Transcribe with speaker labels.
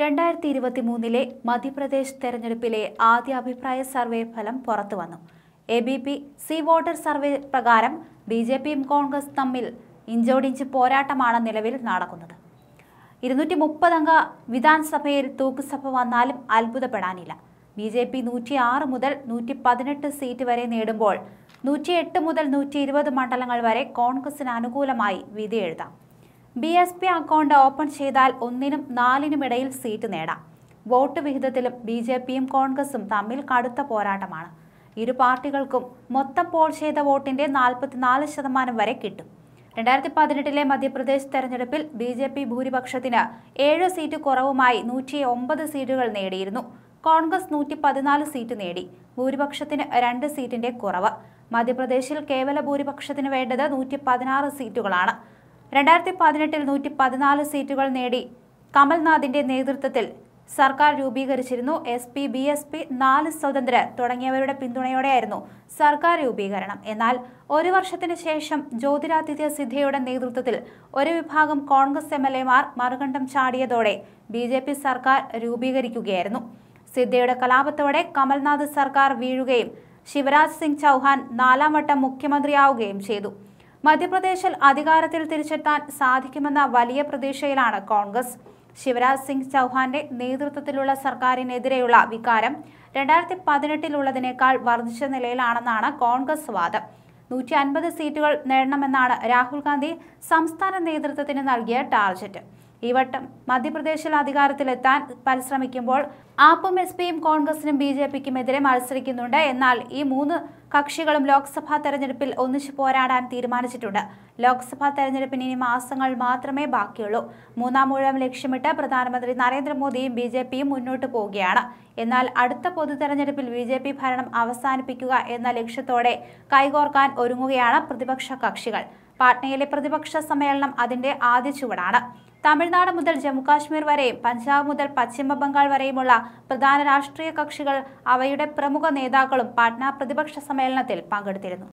Speaker 1: രണ്ടായിരത്തി ഇരുപത്തി മൂന്നിലെ മധ്യപ്രദേശ് തെരഞ്ഞെടുപ്പിലെ ആദ്യ അഭിപ്രായ സർവേ ഫലം പുറത്തു വന്നു A B P C voter survey പ്രകാരം ബി ജെ പിയും കോൺഗ്രസ് തമ്മിൽ ഇഞ്ചോടിഞ്ച് പോരാട്ടമാണ് നിലവിൽ നടക്കുന്നത് ഇരുന്നൂറ്റി മുപ്പതംഗ വിധാൻസഭയിൽ തൂക്കുസഭ വന്നാലും അത്ഭുതപ്പെടാനില്ല ബി ജെ പി നൂറ്റി ആറ് മുതൽ നൂറ്റി പതിനെട്ട് സീറ്റ് വരെ നേടുമ്പോൾ നൂറ്റി എട്ട് മുതൽ നൂറ്റി ഇരുപത് മണ്ഡലങ്ങൾ വരെ കോൺഗ്രസിന് അനുകൂലമായി വിധിയെഴുതാം B S P account open ചെയ്താൽ ഒന്നിനും നാലിനും ഇടയിൽ സീറ്റ് നേടാം വോട്ട് വിഹിതത്തിലും ബി ജെ പിയും കോൺഗ്രസും തമ്മിൽ കടുത്ത പോരാട്ടമാണ് ഇരു പാർട്ടികൾക്കും മൊത്തം പോൾ ചെയ്ത വോട്ടിന്റെ നാൽപ്പത്തിനാല് ശതമാനം വരെ കിട്ടും രണ്ടായിരത്തി പതിനെട്ടിലെ മധ്യപ്രദേശ് തെരഞ്ഞെടുപ്പിൽ ബി ജെ പി ഭൂരിപക്ഷത്തിന് ഏഴ് സീറ്റ് കുറവുമായി നൂറ്റി ഒമ്പത് സീറ്റുകൾ നേടിയിരുന്നു കോൺഗ്രസ് നൂറ്റി പതിനാല് സീറ്റ് നേടി ഭൂരിപക്ഷത്തിന് രണ്ട് സീറ്റിന്റെ കുറവ് മധ്യപ്രദേശിൽ കേവല ഭൂരിപക്ഷത്തിന് വേണ്ടത് നൂറ്റി പതിനാറ് സീറ്റുകളാണ് രണ്ടായിരത്തി പതിനെട്ടിൽ നൂറ്റി പതിനാല് സീറ്റുകൾ നേടി കമൽനാഥിന്റെ നേതൃത്വത്തിൽ സർക്കാർ രൂപീകരിച്ചിരുന്നു S P B S P നാല് സ്വതന്ത്ര തുടങ്ങിയവരുടെ പിന്തുണയോടെയായിരുന്നു സർക്കാർ രൂപീകരണം എന്നാൽ ഒരു വർഷത്തിന് ശേഷം ജ്യോതിരാദിത്യ സിദ്ധയുടെ നേതൃത്വത്തിൽ ഒരു വിഭാഗം കോൺഗ്രസ് എം എൽ എമാർ മറുകണ്ഠം ചാടിയതോടെ ബി ജെ പി സർക്കാർ രൂപീകരിക്കുകയായിരുന്നു സിദ്ധയുടെ കലാപത്തോടെ കമൽനാഥ് സർക്കാർ വീഴുകയും ശിവരാജ് സിംഗ് ചൗഹാൻ നാലാം വട്ടം മുഖ്യമന്ത്രിയാവുകയും ചെയ്തു മധ്യപ്രദേശിൽ അധികാരത്തിൽ തിരിച്ചെത്താൻ സാധിക്കുമെന്ന വലിയ പ്രതീക്ഷയിലാണ് കോൺഗ്രസ് ശിവരാജ് സിംഗ് ചൗഹാന്റെ നേതൃത്വത്തിലുള്ള സർക്കാരിനെതിരെയുള്ള വികാരം രണ്ടായിരത്തി പതിനെട്ടിലുള്ളതിനേക്കാൾ വർദ്ധിച്ച നിലയിലാണെന്നാണ് കോൺഗ്രസ് വാദം നൂറ്റി സീറ്റുകൾ നേടണമെന്നാണ് രാഹുൽ ഗാന്ധി സംസ്ഥാന നേതൃത്വത്തിന് നൽകിയ ടാർഗറ്റ് ഈ വട്ടം മധ്യപ്രദേശിൽ അധികാരത്തിലെത്താൻ പരിശ്രമിക്കുമ്പോൾ ആപ്പും എസ് പിയും കോൺഗ്രസിനും ബി ജെ പിക്കും എതിരെ മത്സരിക്കുന്നുണ്ട് എന്നാൽ ഈ മൂന്ന് കക്ഷികളും ലോക്സഭാ തെരഞ്ഞെടുപ്പിൽ ഒന്നിച്ചു പോരാടാൻ തീരുമാനിച്ചിട്ടുണ്ട് ലോക്സഭാ തെരഞ്ഞെടുപ്പിന് ഇനി മാസങ്ങൾ മാത്രമേ ബാക്കിയുള്ളൂ മൂന്നാം ഊഴം ലക്ഷ്യമിട്ട് പ്രധാനമന്ത്രി നരേന്ദ്രമോദിയും ബി ജെ പിയും മുന്നോട്ട് പോവുകയാണ് എന്നാൽ അടുത്ത പൊതു തെരഞ്ഞെടുപ്പിൽ ബി ജെ പി ഭരണം അവസാനിപ്പിക്കുക എന്ന ലക്ഷ്യത്തോടെ കൈകോർക്കാൻ ഒരുങ്ങുകയാണ് പ്രതിപക്ഷ കക്ഷികൾ പാട്നയിലെ പ്രതിപക്ഷ സമ്മേളനം അതിന്റെ ആദ്യ ചുവടാണ് തമിഴ്നാട് മുതൽ ജമ്മുകാശ്മീർ വരെയും പഞ്ചാബ് മുതൽ പശ്ചിമ ബംഗാൾ വരെയുമുള്ള പ്രധാന രാഷ്ട്രീയ കക്ഷികൾ അവയുടെ പ്രമുഖ നേതാക്കളും പാട്ന പ്രതിപക്ഷ സമ്മേളനത്തിൽ പങ്കെടുത്തിരുന്നു